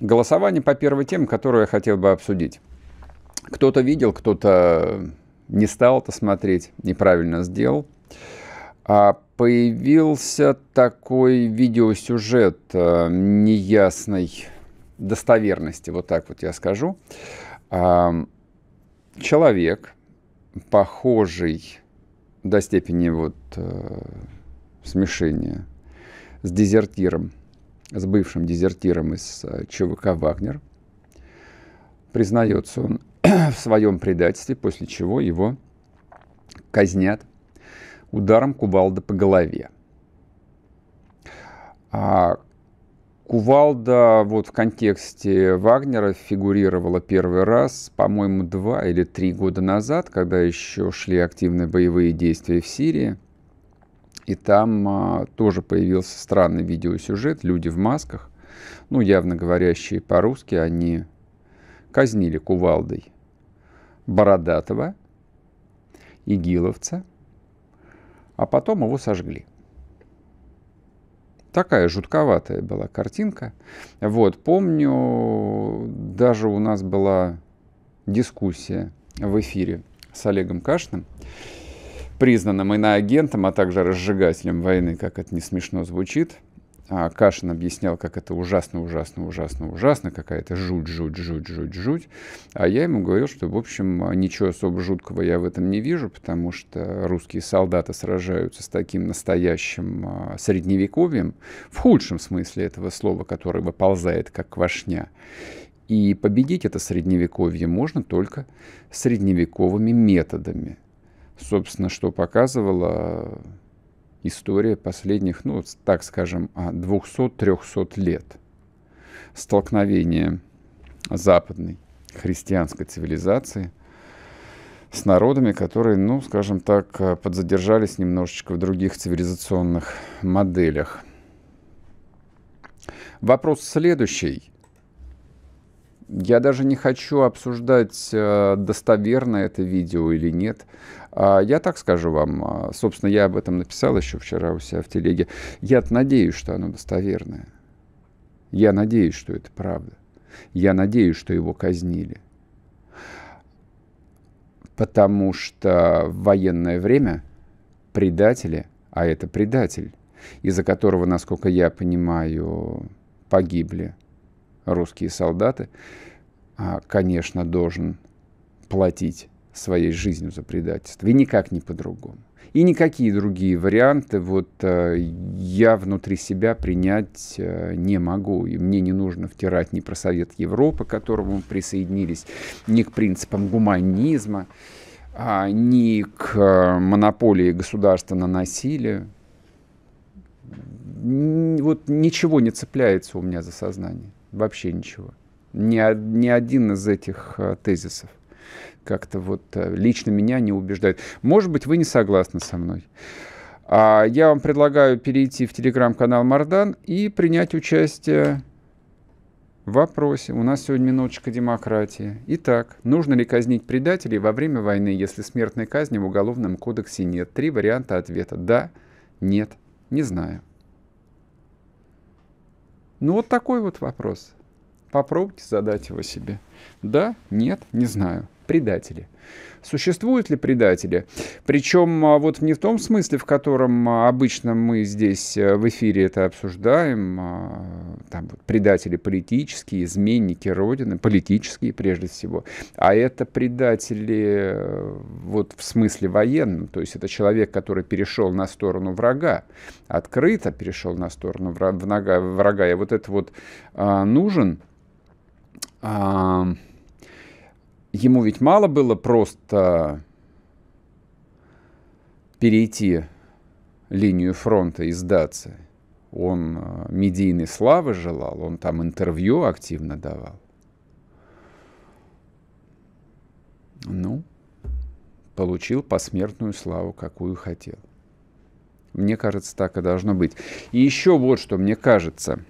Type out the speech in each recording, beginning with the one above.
Голосование по первой теме, которую я хотел бы обсудить. Кто-то видел, кто-то не стал это смотреть, неправильно сделал. А появился такой видеосюжет э, неясной достоверности, вот так вот я скажу. А, человек, похожий до степени вот э, смешения с дезертиром, с бывшим дезертиром из э, ЧВК «Вагнер». Признается он в своем предательстве, после чего его казнят ударом кувалда по голове. А кувалда вот в контексте Вагнера фигурировала первый раз, по-моему, два или три года назад, когда еще шли активные боевые действия в Сирии – и там а, тоже появился странный видеосюжет. Люди в масках, ну, явно говорящие по-русски, они казнили кувалдой Бородатого, Игиловца, а потом его сожгли. Такая жутковатая была картинка. Вот, помню, даже у нас была дискуссия в эфире с Олегом Кашным признанным иноагентом, а также разжигателем войны, как это не смешно звучит. А Кашин объяснял, как это ужасно, ужасно, ужасно, ужасно, какая-то жуть, жуть, жуть, жуть, жуть. А я ему говорил, что, в общем, ничего особо жуткого я в этом не вижу, потому что русские солдаты сражаются с таким настоящим а, средневековьем, в худшем смысле этого слова, которое выползает как квашня. И победить это средневековье можно только средневековыми методами – собственно, что показывала э, история последних, ну, так скажем, 200-300 а, лет столкновения западной христианской цивилизации с народами, которые, ну, скажем так, э, подзадержались немножечко в других цивилизационных моделях. Вопрос следующий. Я даже не хочу обсуждать, э, достоверно это видео или нет. А, я так скажу вам, а, собственно, я об этом написал еще вчера у себя в телеге. Я надеюсь, что оно достоверное. Я надеюсь, что это правда. Я надеюсь, что его казнили. Потому что в военное время предатели, а это предатель, из-за которого, насколько я понимаю, погибли – русские солдаты, а, конечно, должен платить своей жизнью за предательство. И никак не по-другому. И никакие другие варианты вот э, я внутри себя принять э, не могу. И мне не нужно втирать ни про Совет Европы, к которому мы присоединились, ни к принципам гуманизма, а, ни к э, монополии государства на насилие. Вот ничего не цепляется у меня за сознание вообще ничего. Ни, ни один из этих э, тезисов как-то вот э, лично меня не убеждает. Может быть, вы не согласны со мной. А я вам предлагаю перейти в телеграм-канал Мардан и принять участие в вопросе. У нас сегодня минуточка демократии. Итак, нужно ли казнить предателей во время войны, если смертной казни в Уголовном кодексе нет? Три варианта ответа. Да, нет, не знаю. Ну вот такой вот вопрос. Попробуйте задать его себе. Да, нет, не знаю предатели. Существуют ли предатели? Причем а, вот не в том смысле, в котором а, обычно мы здесь э, в эфире это обсуждаем, а, там предатели политические, изменники Родины, политические прежде всего, а это предатели э, вот в смысле военном, то есть это человек, который перешел на сторону врага, открыто перешел на сторону врага, врага и вот это вот а, нужен... А, ему ведь мало было просто перейти линию фронта и сдаться. Он э, медийной славы желал, он там интервью активно давал. Ну, получил посмертную славу, какую хотел. Мне кажется, так и должно быть. И еще вот что мне кажется.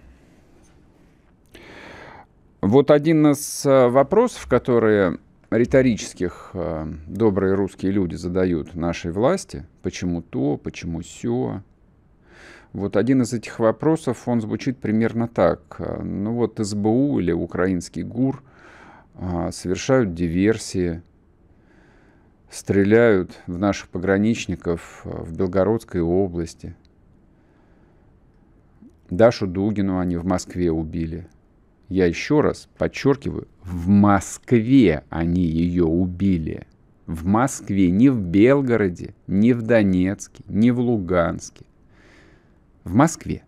Вот один из э, вопросов, которые риторических э, добрые русские люди задают нашей власти, почему то, почему все. Вот один из этих вопросов, он звучит примерно так. Ну вот СБУ или украинский ГУР э, совершают диверсии, стреляют в наших пограничников э, в Белгородской области. Дашу Дугину они в Москве убили – я еще раз подчеркиваю, в Москве они ее убили. В Москве, не в Белгороде, не в Донецке, не в Луганске. В Москве.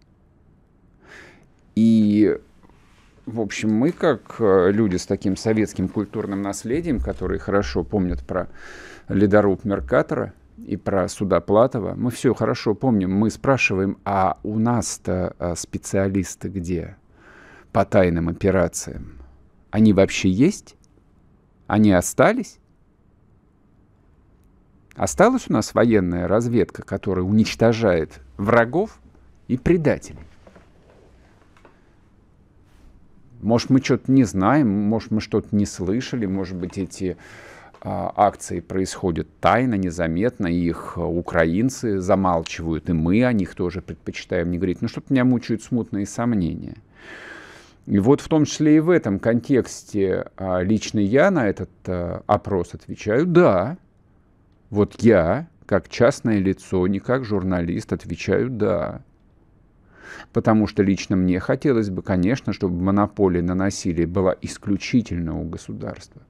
И, в общем, мы, как э, люди с таким советским культурным наследием, которые хорошо помнят про ледоруб Меркатора и про суда Платова, мы все хорошо помним. Мы спрашиваем, а у нас-то э, специалисты где? по тайным операциям, они вообще есть? Они остались? Осталась у нас военная разведка, которая уничтожает врагов и предателей. Может, мы что-то не знаем, может, мы что-то не слышали, может быть, эти а, акции происходят тайно, незаметно, их украинцы замалчивают, и мы о них тоже предпочитаем не говорить. Но ну, что-то меня мучают смутные сомнения – и вот в том числе и в этом контексте а, лично я на этот а, опрос отвечаю «да». Вот я, как частное лицо, не как журналист, отвечаю «да». Потому что лично мне хотелось бы, конечно, чтобы монополия на насилие была исключительно у государства.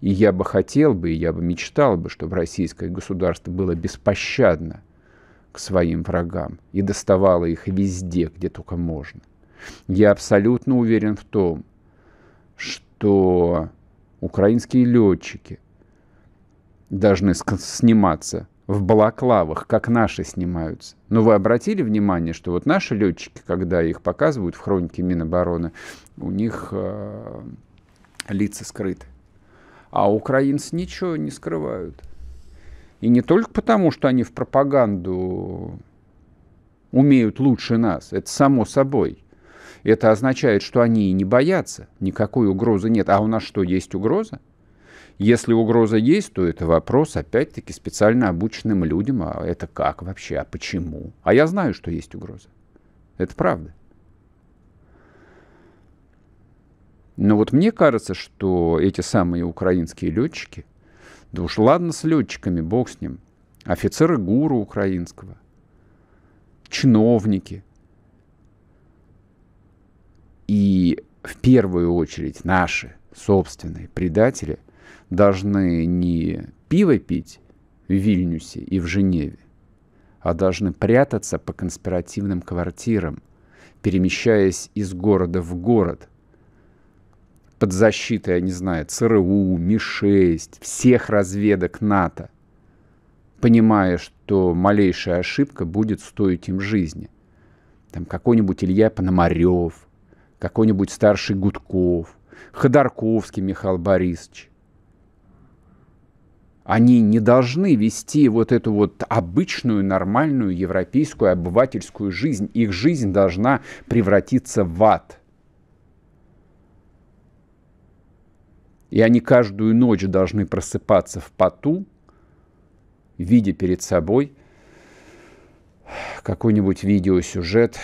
И я бы хотел бы, и я бы мечтал бы, чтобы российское государство было беспощадно к своим врагам и доставало их везде, где только можно – я абсолютно уверен в том, что украинские летчики должны сниматься в балаклавах, как наши снимаются. Но вы обратили внимание, что вот наши летчики, когда их показывают в хронике Минобороны, у них э, лица скрыты. А украинцы ничего не скрывают. И не только потому, что они в пропаганду умеют лучше нас, это само собой. Это означает, что они и не боятся, никакой угрозы нет. А у нас что, есть угроза? Если угроза есть, то это вопрос, опять-таки, специально обученным людям, а это как вообще, а почему? А я знаю, что есть угроза. Это правда. Но вот мне кажется, что эти самые украинские летчики, да уж ладно с летчиками, бог с ним, офицеры ГУРа украинского, чиновники – и в первую очередь наши собственные предатели должны не пиво пить в Вильнюсе и в Женеве, а должны прятаться по конспиративным квартирам, перемещаясь из города в город под защитой, я не знаю, ЦРУ, Ми-6, всех разведок НАТО, понимая, что малейшая ошибка будет стоить им жизни. Там какой-нибудь Илья Пономарев, какой-нибудь старший Гудков, Ходорковский Михаил Борисович. Они не должны вести вот эту вот обычную, нормальную европейскую обывательскую жизнь. Их жизнь должна превратиться в ад. И они каждую ночь должны просыпаться в поту, видя перед собой какой-нибудь видеосюжет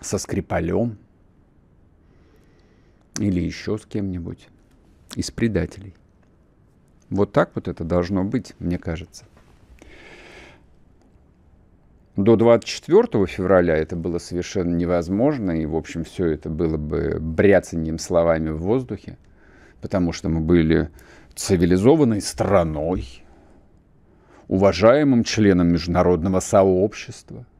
со Скрипалем или еще с кем-нибудь из предателей. Вот так вот это должно быть, мне кажется. До 24 февраля это было совершенно невозможно, и, в общем, все это было бы бряцанием словами в воздухе, потому что мы были цивилизованной страной, уважаемым членом международного сообщества –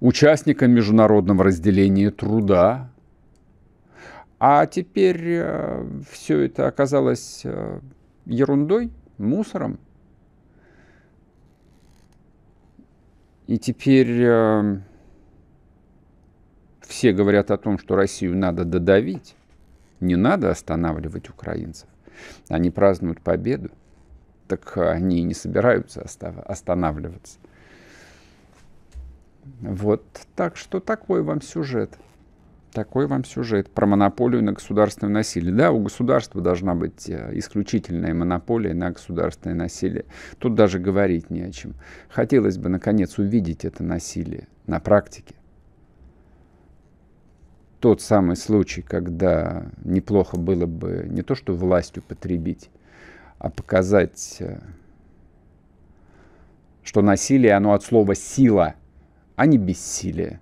участником международного разделения труда. А теперь э, все это оказалось э, ерундой, мусором. И теперь э, все говорят о том, что Россию надо додавить, не надо останавливать украинцев. Они празднуют победу, так они и не собираются останавливаться. Вот, так что такой вам сюжет. Такой вам сюжет про монополию на государственное насилие. Да, у государства должна быть э, исключительная монополия на государственное насилие. Тут даже говорить не о чем. Хотелось бы, наконец, увидеть это насилие на практике. Тот самый случай, когда неплохо было бы не то, что властью потребить, а показать, э, что насилие, оно от слова «сила», а не бессилие.